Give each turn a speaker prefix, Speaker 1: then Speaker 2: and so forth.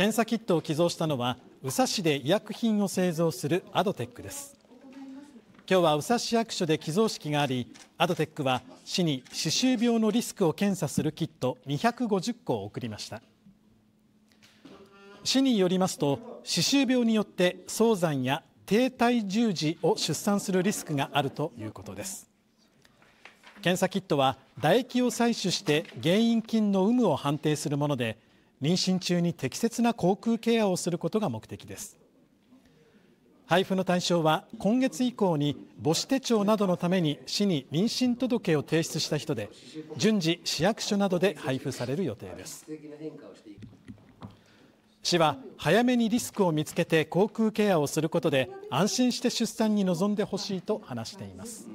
Speaker 1: 検査キットを寄贈したのは宇佐市で医薬品を製造するアドテックです今日は宇佐市役所で寄贈式がありアドテックは市に歯周病のリスクを検査するキット250個を送りました市によりますと歯周病によって早産や低体重児を出産するリスクがあるということです検査キットは唾液を採取して原因菌の有無を判定するもので妊娠中に適切な口腔ケアをすることが目的です配布の対象は今月以降に母子手帳などのために市に妊娠届を提出した人で順次市役所などで配布される予定です市は早めにリスクを見つけて口腔ケアをすることで安心して出産に臨んでほしいと話しています。